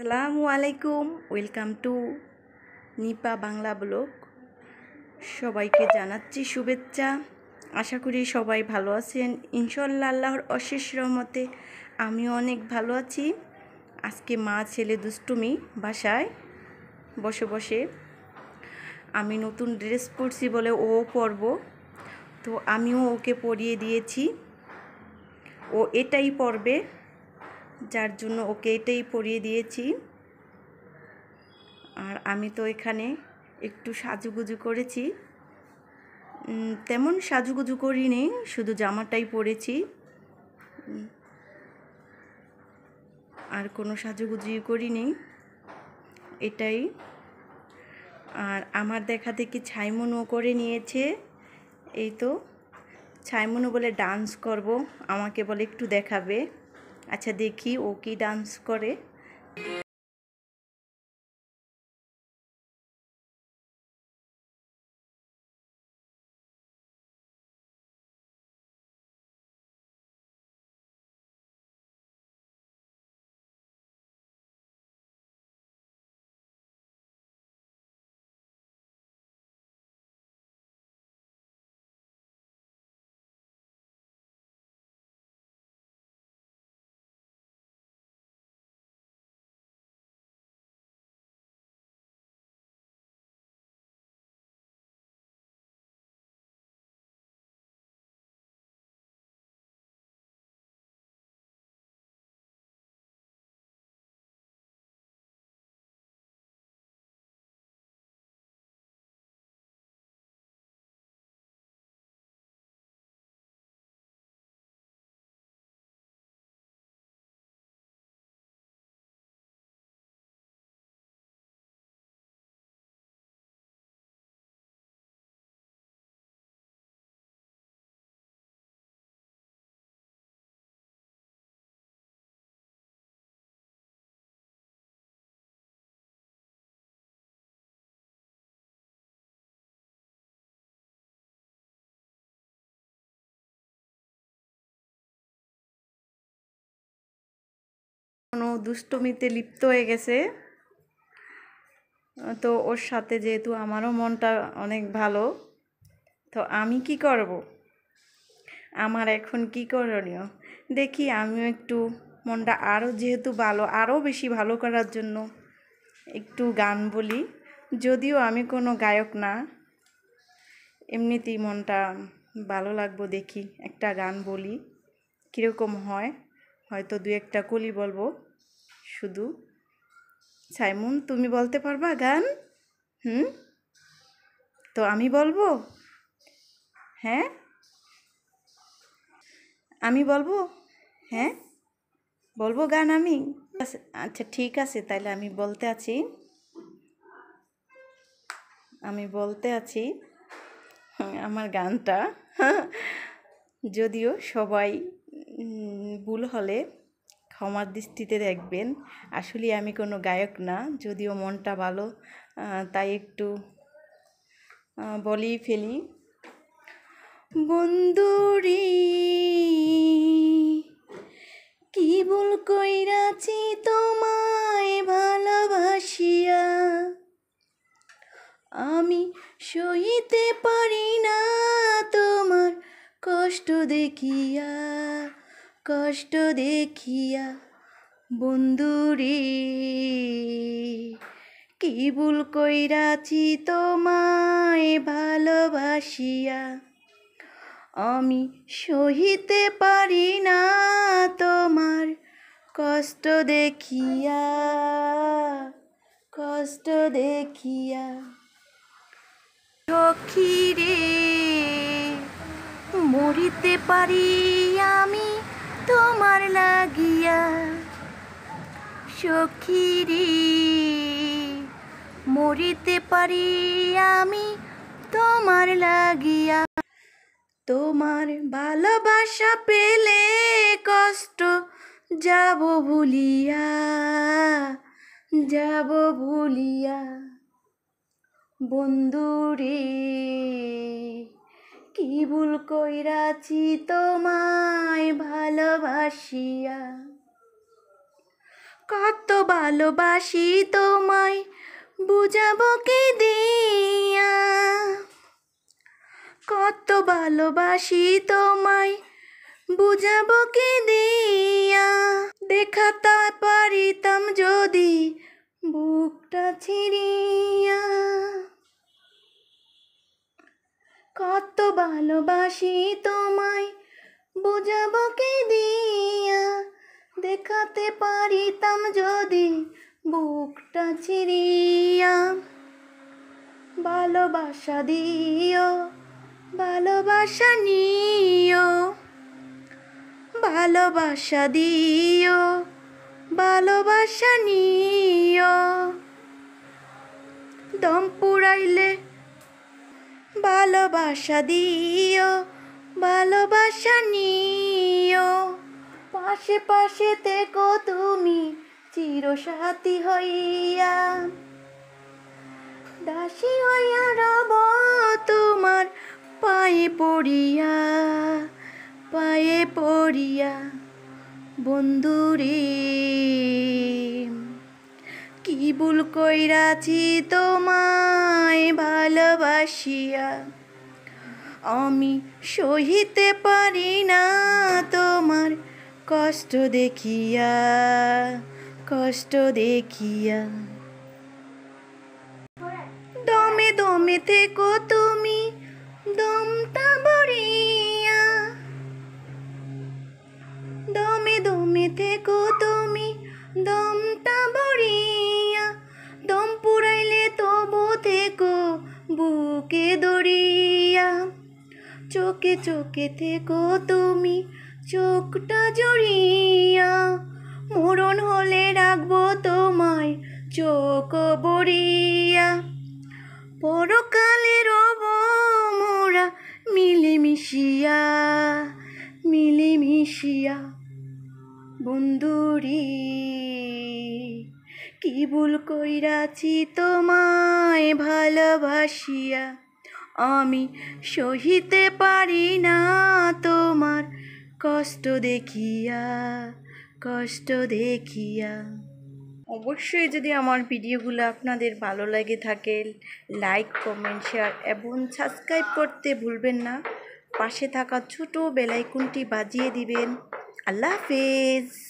আসসালামু আলাইকুম welcome to Nipa Bangla blog সবাইকে জানাচ্ছি শুভেচ্ছা আশা করি সবাই ভালো আছেন ইনশাল্লাহ আল্লাহর অশেষ রহমতে আমিও অনেক ভালো আছি আজকে মা ছেলে দুষ্টুমি বাসায় বসে বসে আমি নতুন ড্রেস পরছি বলে ও পরব তো আমিও ওকে পরিয়ে দিয়েছি ও এটাই পরবে যার জন্য ওকে এটাই পরিয়ে দিয়েছি আর আমি তো এখানে একটু সাজুগুজু করেছি তেমন সাজুগুজু করিনি শুধু জামাটাই পরেছি আর কোনো সাজুগুজু করিনি এটাই আর আমার দেখা দেখি ছাইমনও করে নিয়েছে এই তো ছাইমনু বলে ডান্স করব আমাকে বলে একটু দেখাবে আচ্ছা দেখি ও কি ডান্স করে কোনো দুষ্টমিতে লিপ্ত হয়ে গেছে তো ওর সাথে যেহেতু আমারও মনটা অনেক ভালো তো আমি কি করব আমার এখন কি করণীয় দেখি আমিও একটু মনটা আরও যেহেতু ভালো আরও বেশি ভালো করার জন্য একটু গান বলি যদিও আমি কোনো গায়ক না এমনিতেই মনটা ভালো লাগবো দেখি একটা গান বলি কীরকম হয় হয়তো দু একটা কলি বলবো শুধু সাইমুন তুমি বলতে পারবা গান হুম তো আমি বলবো হ্যাঁ আমি বলবো হ্যাঁ বলবো গান আমি আচ্ছা ঠিক আছে তাহলে আমি বলতে আছি আমি বলতে আছি আমার গানটা যদিও সবাই ভুল হলে ক্ষমার দৃষ্টিতে দেখবেন আসলে আমি কোনো গায়ক না যদিও মনটা ভালো তাই একটু বলি ফেলি বন্ধুরী কষ্ট দেখিয়া কষ্ট দেখিয়া বন্ধুরে কি ভুল কইরাছি তোমায় ভালোবাসিয়া আমি সহিতে পারি না তোমার কষ্ট দেখিয়া কষ্ট দেখিয়া সখিরে মরিতে পারি আমি তোমার লাগিয়া সখিরি মরিতে পারি আমি তোমার লাগিয়া তোমার ভালোবাসা পেলে কষ্ট যাব ভুলিয়া যাব ভুলিয়া বন্ধুরে কি ভুল কইরাছি তোমায় ভালোবাসিয়া কত ভালোবাসি তোমায় বুঝাবো কি দিয়া কত ভালোবাসি তোমায় বুঝাবো কি দিয়া দেখাতে পারিতাম যদি বুকটা ছিঁড়িয়া ভালোবাসি তোমায় বোঝাবো কে দিয়া দেখাতে পারিতাম যদি বুকটা চিরিয়া ভালোবাসা দিও ভালোবাসা নিও ভালোবাসা দিও ভালোবাসা নিও দম পুড়াইলে ভালোবাসা দিও ভালোবাসা নিও পাশে পাশে থেকো তুমি চিরসাথী হইয়া দাসী হইয়া রব তোমার পায়ে পড়িয়া পায়ে পড়িয়া বন্ধুরে ভুল কইরাছি তোমায় ভালোবাসিয়া আমি সহিতে পারি না তোমার কষ্ট দেখিয়া কষ্ট দেখিয়া দমে দমে থেকো তুমি দমটা বড়িয়া দমে দমে থেকো তুমি দমটা বড়িয়া চোখে চোখে থেকো তুমি চোখটা জড়িয়া মরণ হলে রাখবো তোমায় চোখ বড়িয়া পরকালের রব মোরা মিলিমিশিয়া মিলিমিশিয়া বন্ধুরি কি ভুল কইরাছি তোমায় ভালোবাসিয়া আমি সহিতে পারি না তোমার কষ্ট দেখিয়া কষ্ট দেখিয়া অবশ্যই যদি আমার ভিডিওগুলো আপনাদের ভালো লাগে থাকে লাইক কমেন্ট শেয়ার এবং সাবস্ক্রাইব করতে ভুলবেন না পাশে থাকা ছোটো বেলাইকুনটি বাজিয়ে দিবেন আল্লাহ হাফেজ